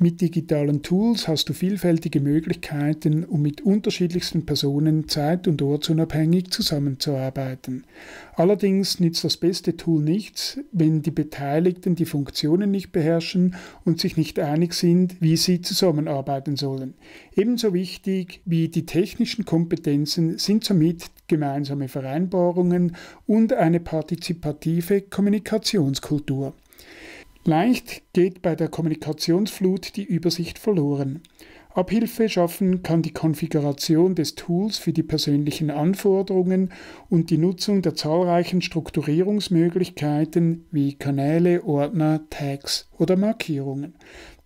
Mit digitalen Tools hast du vielfältige Möglichkeiten, um mit unterschiedlichsten Personen zeit- und ortsunabhängig zusammenzuarbeiten. Allerdings nützt das beste Tool nichts, wenn die Beteiligten die Funktionen nicht beherrschen und sich nicht einig sind, wie sie zusammenarbeiten sollen. Ebenso wichtig wie die technischen Kompetenzen sind somit gemeinsame Vereinbarungen und eine partizipative Kommunikationskultur. Leicht geht bei der Kommunikationsflut die Übersicht verloren. Abhilfe schaffen kann die Konfiguration des Tools für die persönlichen Anforderungen und die Nutzung der zahlreichen Strukturierungsmöglichkeiten wie Kanäle, Ordner, Tags oder Markierungen.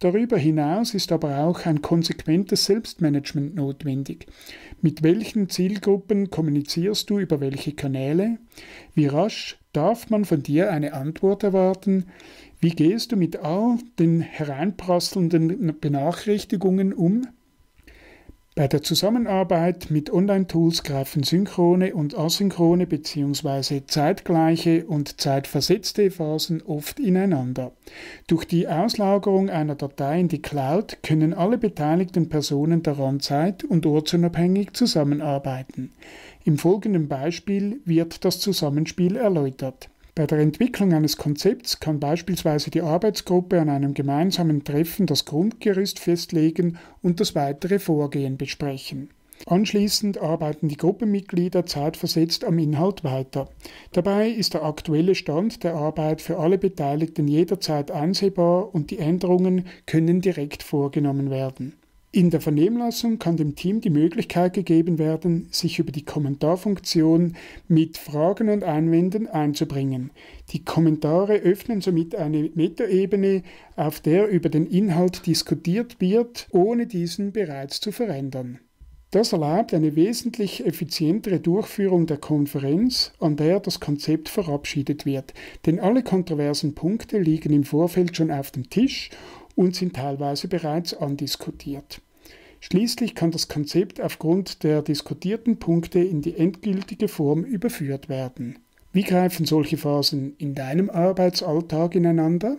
Darüber hinaus ist aber auch ein konsequentes Selbstmanagement notwendig. Mit welchen Zielgruppen kommunizierst du über welche Kanäle? Wie rasch darf man von dir eine Antwort erwarten? Wie gehst du mit all den hereinprasselnden Benachrichtigungen um? Bei der Zusammenarbeit mit Online-Tools greifen synchrone und asynchrone bzw. zeitgleiche und zeitversetzte Phasen oft ineinander. Durch die Auslagerung einer Datei in die Cloud können alle beteiligten Personen daran zeit- und ortsunabhängig zusammenarbeiten. Im folgenden Beispiel wird das Zusammenspiel erläutert. Bei der Entwicklung eines Konzepts kann beispielsweise die Arbeitsgruppe an einem gemeinsamen Treffen das Grundgerüst festlegen und das weitere Vorgehen besprechen. Anschließend arbeiten die Gruppenmitglieder zeitversetzt am Inhalt weiter. Dabei ist der aktuelle Stand der Arbeit für alle Beteiligten jederzeit einsehbar und die Änderungen können direkt vorgenommen werden. In der Vernehmlassung kann dem Team die Möglichkeit gegeben werden, sich über die Kommentarfunktion mit Fragen und Einwänden einzubringen. Die Kommentare öffnen somit eine Metaebene, auf der über den Inhalt diskutiert wird, ohne diesen bereits zu verändern. Das erlaubt eine wesentlich effizientere Durchführung der Konferenz, an der das Konzept verabschiedet wird, denn alle kontroversen Punkte liegen im Vorfeld schon auf dem Tisch und sind teilweise bereits andiskutiert. Schließlich kann das Konzept aufgrund der diskutierten Punkte in die endgültige Form überführt werden. Wie greifen solche Phasen in deinem Arbeitsalltag ineinander?